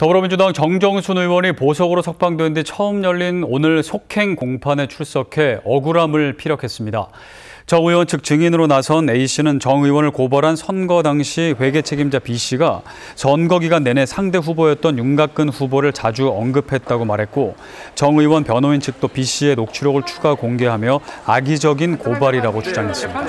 더불어민주당 정정순 의원이 보석으로 석방된 뒤 처음 열린 오늘 속행 공판에 출석해 억울함을 피력했습니다. 정 의원 측 증인으로 나선 A씨는 정 의원을 고발한 선거 당시 회계 책임자 B씨가 선거 기간 내내 상대 후보였던 윤곽근 후보를 자주 언급했다고 말했고 정 의원 변호인 측도 B씨의 녹취록을 추가 공개하며 악의적인 고발이라고 주장했습니다.